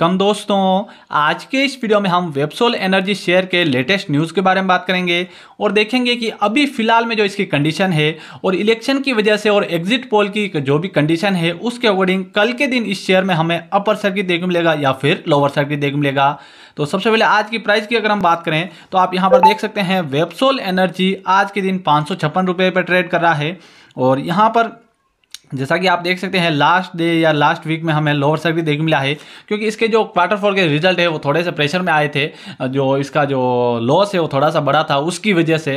कम दोस्तों आज के इस वीडियो में हम वेबसोल एनर्जी शेयर के लेटेस्ट न्यूज़ के बारे में बात करेंगे और देखेंगे कि अभी फिलहाल में जो इसकी कंडीशन है और इलेक्शन की वजह से और एग्जिट पोल की जो भी कंडीशन है उसके अकॉर्डिंग कल के दिन इस शेयर में हमें अपर सर्किट देखने मिलेगा या फिर लोअर सर्किट देखने मिलेगा तो सबसे पहले आज की प्राइस की अगर हम बात करें तो आप यहाँ पर देख सकते हैं वेबसोल एनर्जी आज के दिन पाँच सौ पर ट्रेड कर रहा है और यहाँ पर जैसा कि आप देख सकते हैं लास्ट डे या लास्ट वीक में हमें लोअर सर्किट देखने मिला है क्योंकि इसके जो क्वार्टर फोर के रिजल्ट है वो थोड़े से प्रेशर में आए थे जो इसका जो लॉस है वो थोड़ा सा बड़ा था उसकी वजह से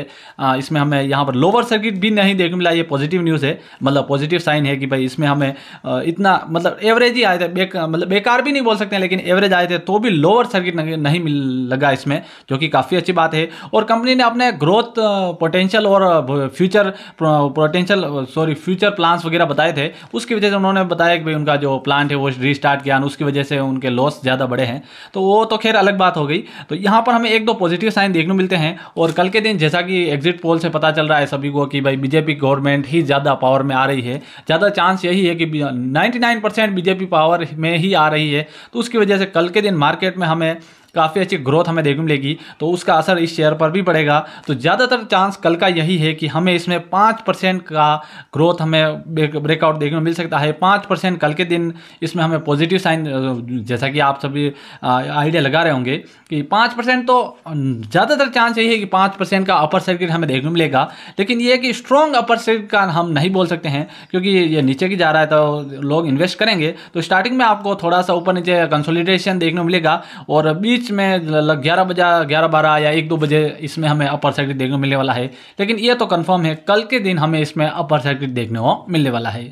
इसमें हमें यहाँ पर लोअर सर्किट भी नहीं देखने मिला ये पॉजिटिव न्यूज़ है मतलब पॉजिटिव साइन है कि भाई इसमें हमें इतना मतलब एवरेज ही आए थे बेक, मतलब बेकार भी नहीं बोल सकते लेकिन एवरेज आए थे तो भी लोअर सर्किट नहीं मिल लगा इसमें जो कि काफ़ी अच्छी बात है और कंपनी ने अपने ग्रोथ पोटेंशियल और future potential sorry future plans वगैरह बताए थे उसकी वजह से उन्होंने बताया कि भाई उनका जो प्लांट है वो रीस्टार्ट किया उसकी वजह से उनके लॉस ज़्यादा बड़े हैं तो वो तो खैर अलग बात हो गई तो यहाँ पर हमें एक दो पॉजिटिव साइन देखने मिलते हैं और कल के दिन जैसा कि एग्जिट पोल से पता चल रहा है सभी को कि भाई बीजेपी गवर्नमेंट ही ज़्यादा पावर में आ रही है ज़्यादा चांस यही है कि नाइन्टी परसेंट बीजेपी पावर में ही आ रही है तो उसकी वजह से कल के दिन मार्केट में हमें काफ़ी अच्छी ग्रोथ हमें देखने मिलेगी तो उसका असर इस शेयर पर भी पड़ेगा तो ज़्यादातर चांस कल का यही है कि हमें इसमें पाँच परसेंट का ग्रोथ हमें ब्रेकआउट देखने को मिल सकता है पाँच परसेंट कल के दिन इसमें हमें पॉजिटिव साइन जैसा कि आप सभी आइडिया लगा रहे होंगे कि पाँच परसेंट तो ज़्यादातर चांस यही है कि पाँच परसेंट का अपर सर्किट हमें देखने मिलेगा लेकिन ये कि स्ट्रॉन्ग अपर सर्किट का हम नहीं बोल सकते हैं क्योंकि ये नीचे की जा रहा है तो लोग इन्वेस्ट करेंगे तो स्टार्टिंग में आपको थोड़ा सा ऊपर नीचे कंसोलिडेशन देखने मिलेगा और बीच बीच में ग्यारह बजे ग्यारह बारह या एक दो बजे इसमें हमें अपर सर्किट देखने को मिलने वाला है लेकिन ये तो कन्फर्म है कल के दिन हमें इसमें अपर सर्किट देखने को मिलने वाला है